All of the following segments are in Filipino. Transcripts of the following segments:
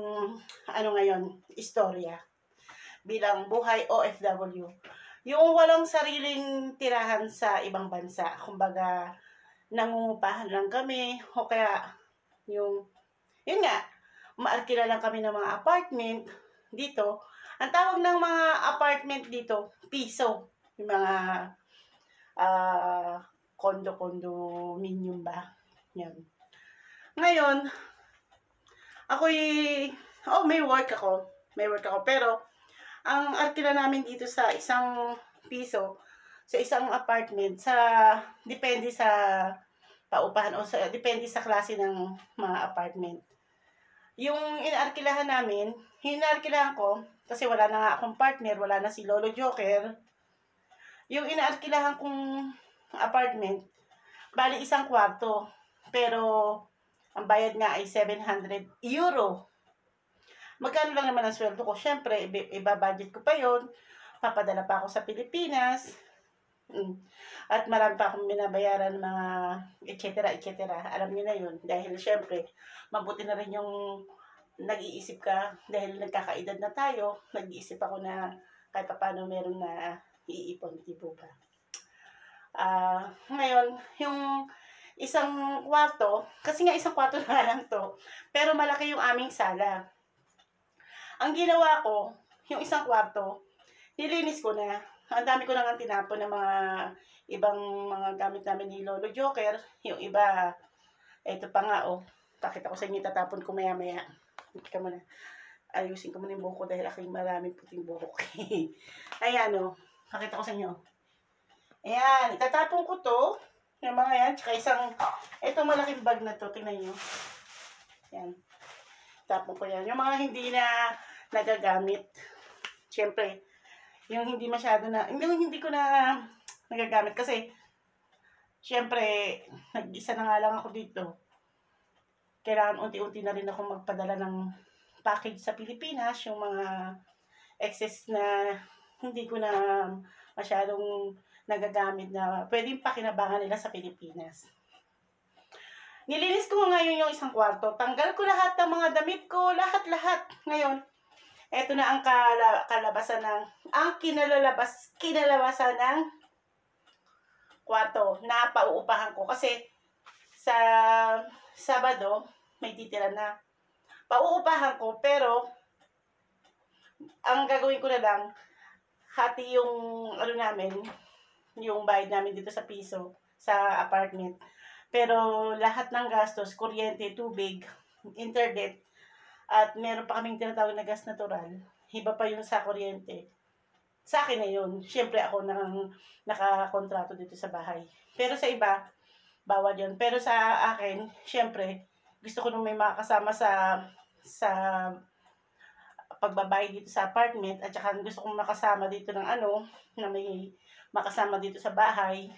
Mm, ano ngayon, istorya bilang buhay OFW. Yung walang sariling tirahan sa ibang bansa, kumbaga nangungupahan lang kami o kaya yung yun nga, maarkila lang kami ng mga apartment dito. Ang tawag ng mga apartment dito, piso. Yung mga uh, ah, kondo-kondo minium ba? Yan. Ngayon, ako'y, oh, may work ako. May work ako. Pero, ang arkila namin dito sa isang piso, sa isang apartment, sa, depende sa paupahan o sa, depende sa klase ng mga apartment. Yung inarkilahan namin, inarkilahan ko, kasi wala na nga akong partner, wala na si Lolo Joker. Yung inarkilahan kong apartment, bali isang kwarto. Pero, ang bayad nga ay 700 euro. Magkano lang naman ang sweldo ko? Siyempre, ibabudget ko pa yon Papadala pa ako sa Pilipinas. Mm. At marami pa akong binabayaran mga et cetera, et cetera. Alam niyo na yun. Dahil syempre, mabuti na rin yung nag-iisip ka. Dahil nagkakaedad na tayo, nag-iisip ako na kahit paano meron na iipon, di ba? Ah, uh, ngayon, yung isang kwarto, kasi nga isang kwarto na lang to, pero malaki yung aming sala. Ang ginawa ko, yung isang kwarto, nilinis ko na. Ang dami ko nang nga tinapon ng mga ibang mga gamit namin ni Lolo Joker. Yung iba, ito pa nga oh. Pakita ko sa inyo, tatapon ko maya maya. Hindi ka muna. Ayusin ko muna yung buhok ko dahil aking maraming puting buhok. Ayan oh. Pakita ko sa inyo. Ayan, itatapon ko to. Yung mga yan. Tsaka isang, itong malaking bag na to. Tingnan nyo. Yan. Tapo ko yan. Yung mga hindi na nagagamit. syempre, yung hindi masyado na, yung hindi ko na nagagamit. Kasi, syempre, nag-isa na nga lang ako dito. Kailangan unti-unti na rin ako magpadala ng package sa Pilipinas. Yung mga excess na hindi ko na masyadong nagagamit na pwedeng pakinabangan nila sa Pilipinas. Nilinis ko ngayon yung isang kwarto. Tanggal ko lahat ng mga damit ko, lahat-lahat. Ngayon, eto na ang kala kalabasan ng, ang kinalalabas, kinalabasan ng kwarto na pauupahan ko. Kasi sa Sabado, may titira na pauupahan ko, pero ang gagawin ko na lang, hati yung, ano namin, yung bayad namin dito sa piso, sa apartment. Pero lahat ng gastos, kuryente, tubig, internet, at meron pa kaming tinatawag na gas natural. Iba pa yung sa kuryente. Sa akin na yun. Siyempre ako nang nakakontrato dito sa bahay. Pero sa iba, bawal yun. Pero sa akin, siyempre, gusto ko nung may makakasama sa sa pagbabay dito sa apartment at saka gusto kong makasama dito ng ano na may makasama dito sa bahay.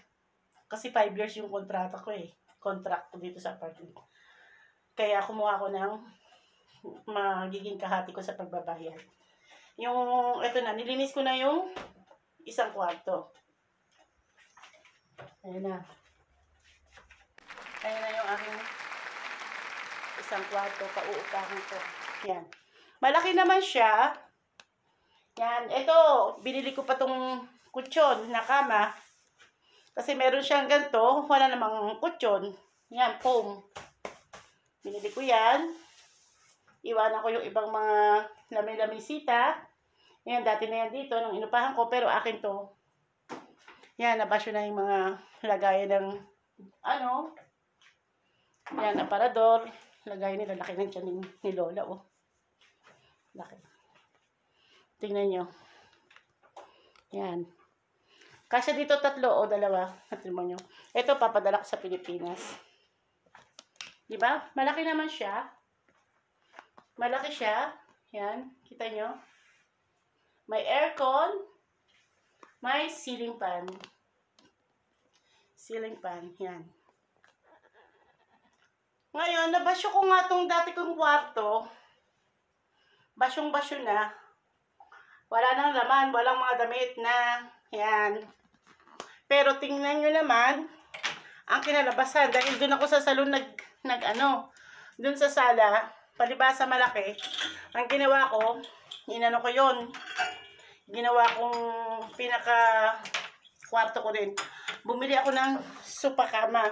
Kasi 5 years yung kontrata ko eh. Contract ko dito sa apartment. Kaya kumuha ko ng magiging kahati ko sa pagbabayad. Yung, eto na, nilinis ko na yung isang kwarto. Ayan na. Ayan na yung aking isang kwarto, pauupahan ko. Yan. Malaki naman siya. Yan. Ito, binili ko pa tong kutsyon na kama. Kasi meron siyang ganito. Wala namang kutsyon. Yan, foam. Binili ko yan. Iwanan ko yung ibang mga lamay-lamisita. Yan, dati na yan dito. Nung inupahan ko. Pero akin to. Yan, nabasyo na yung mga lagayan ng ano. Yan, aparador. Lagay nila. Laki ng tiyan ni Lola. Oh. Laki. Tingnan nyo. Yan. Kasi dito tatlo o dalawa. Hatima nyo. Ito, papadala ko sa Pilipinas. Di ba? Malaki naman siya. Malaki siya. Yan. Kita nyo. May aircon. May ceiling fan. Ceiling fan. Yan. Ngayon, nabasyo ko nga itong dati kong kwarto. Basyong-basyo na. Wala nang laman. Walang mga damit na. Yan. Pero tingnan nyo naman, ang kinalabasan, dahil doon ako sa salon nag, nag ano, doon sa sala, palibasa malaki, ang ginawa ko, inano ko yon ginawa kong pinaka kwarto ko din. Bumili ako ng sopa kama.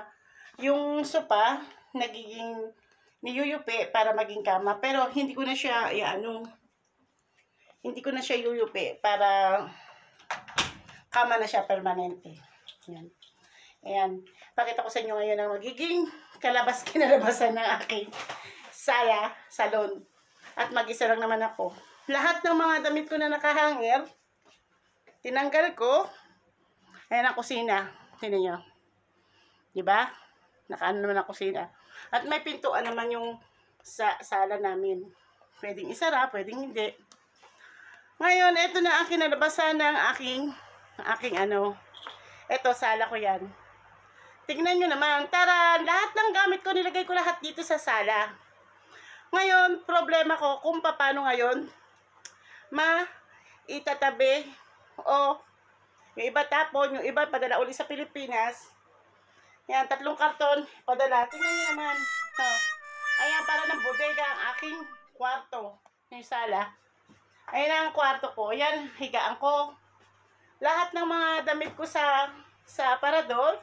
Yung sopa, nagiging niyuyupi para maging kama. Pero hindi ko na siya, ano, hindi ko na siya yuyupi para kama na siya permanente. Yan. Ayan. Pakita ko sa inyo ngayon ang magiging kalabas kinalabasan ng aking sala, salon. At mag-isa lang naman ako. Lahat ng mga damit ko na nakahanger, tinanggal ko. Ayan ang kusina. Tinan nyo. Diba? Nakaano naman ang kusina. At may pintuan naman yung sa sala namin. Pwedeng isara, pwedeng hindi. Ngayon, ito na ang kinalabasan ng aking, aking ano, ito, sala ko yan. Tingnan nyo naman. Tara, lahat ng gamit ko, nilagay ko lahat dito sa sala. Ngayon, problema ko kung paano ngayon ma itatabi o yung iba tapon, yung iba padala uli sa Pilipinas. Yan, tatlong karton, padala. Tingnan nyo naman. Oh. Ayan, para ng bodega ang aking kwarto. Yung sala. Ayan ang kwarto ko. Ayan, higaan ko lahat ng mga damit ko sa sa aparador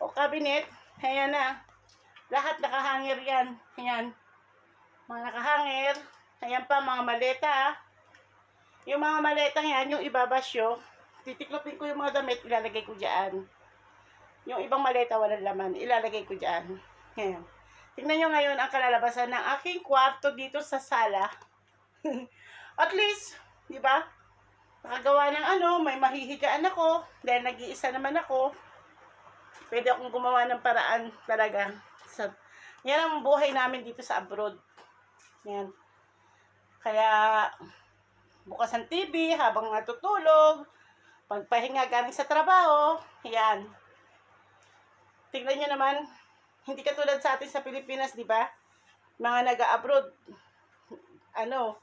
o cabinet, ayan na. Lahat nakahangir yan. Ayan. Mga nakahangir. Ayan pa, mga maleta. Yung mga maleta yan, yung ibabasyo, titiklopin ko yung mga damit, ilalagay ko dyan. Yung ibang maleta, walang laman, ilalagay ko dyan. Ayan. Tingnan nyo ngayon ang kalalabasan ng aking kwarto dito sa sala. At least, di ba? makagawa ng ano, may mahihigaan ako, dahil nag-iisa naman ako, pwede akong gumawa ng paraan talaga. Sa, yan ang buhay namin dito sa abroad. Yan. Kaya, bukas ang TV habang natutulog, pagpahinga galing sa trabaho, yan. Tignan nyo naman, hindi katulad sa atin sa Pilipinas, di ba? Mga naga-abroad, ano,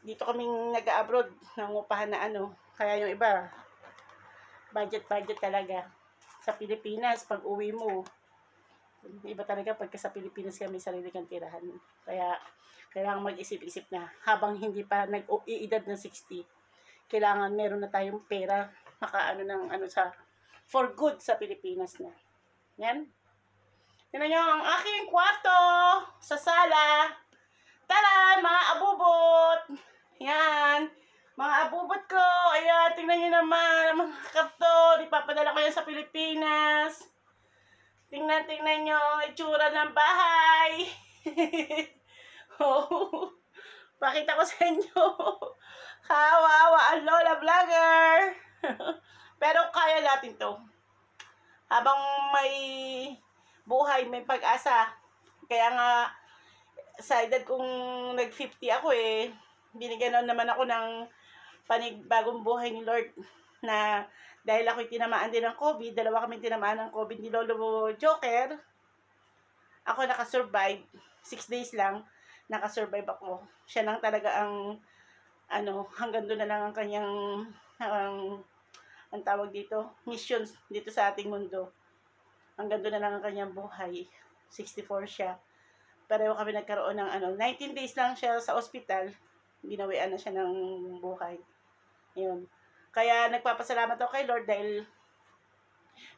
dito kaming nag-abroad, nangupahan na ano. Kaya yung iba, budget-budget talaga. Sa Pilipinas, pag uwi mo, iba talaga pagka sa Pilipinas kami sarili kang tirahan. Kaya, kailangan mag-isip-isip na habang hindi pa nag-iedad ng 60, kailangan meron na tayong pera, makaano ng ano sa, for good sa Pilipinas na. Yan. Yan na ang aking kwarto sa sala. Tara, mga abubot! Yan. Mga abubot ko. Ayan, tingnan nyo naman. Mga kapto. Ipapadala ko yan sa Pilipinas. Tingnan, tingnan nyo. Itsura ng bahay. oh. Pakita ko sa inyo. Kawawa ang Lola Vlogger. Pero kaya natin to. Habang may buhay, may pag-asa. Kaya nga, sa edad kong nag-50 ako eh, binigyan naman ako ng panibagong buhay ni Lord na dahil ako tinamaan din ng COVID, dalawa kami tinamaan ng COVID ni Lolo Joker, ako nakasurvive, 6 days lang, nakasurvive ako. Siya lang talaga ang, ano, hanggang doon na lang ang kanyang, ang, ang tawag dito, missions dito sa ating mundo. Hanggang doon na lang ang kanyang buhay. 64 siya pareho kami nagkaroon ng ano, 19 days lang siya sa ospital. Ginawian na siya ng buhay. Yun. Kaya nagpapasalamat ako kay Lord dahil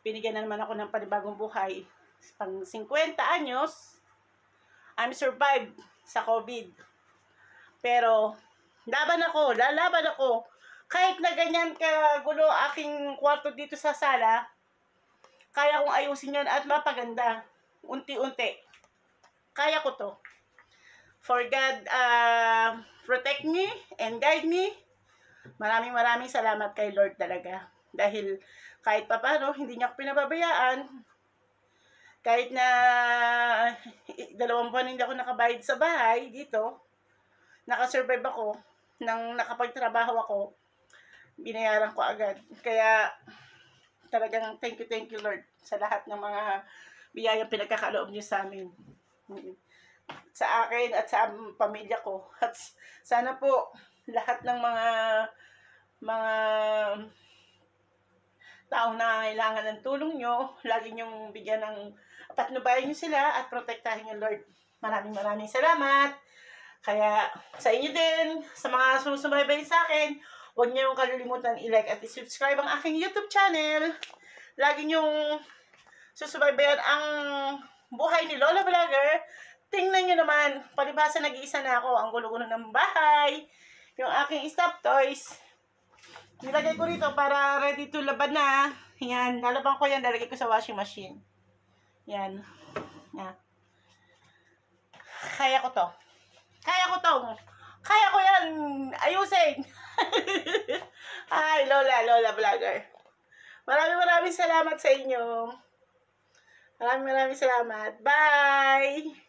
binigyan na naman ako ng panibagong buhay. Pang 50 anyos, I'm survived sa COVID. Pero, laban ako, lalaban ako. Kahit na ganyan kagulo aking kwarto dito sa sala, kaya kong ayusin yon at mapaganda. Unti-unti kaya ko to. For God, uh, protect me and guide me. Maraming maraming salamat kay Lord talaga. Dahil kahit pa paano, hindi niya ako pinababayaan. Kahit na eh, dalawang buwan hindi ako nakabayad sa bahay dito, nakasurvive ako, nang nakapagtrabaho ako, binayaran ko agad. Kaya talagang thank you, thank you Lord sa lahat ng mga biyayang pinagkakaloob niyo sa amin sa akin at sa pamilya ko. At sana po lahat ng mga mga taong kailangan ng tulong nyo, lagi nyong bigyan ng patnubayan nyo sila at protektahin nyo, Lord. Maraming maraming salamat. Kaya sa inyo din, sa mga susubaybay sa akin, huwag nyo yung kalilimutan i-like at i-subscribe ang aking YouTube channel. Lagi nyong susubaybayan ang buhay ni Lola Vlogger. Tingnan nyo naman, palibhasa nag-iisa na ako. Ang gulo-gulo ng bahay. Yung aking stop toys. Nilagay ko rito para ready to laban na. Yan, lalaban ko yan. Lalagay ko sa washing machine. Yan. Yan. Kaya ko to. Kaya ko to. Kaya ko yan. Ayusin. Ay, Lola, Lola Vlogger. Maraming maraming salamat sa inyo. Maraming maraming salamat. Bye!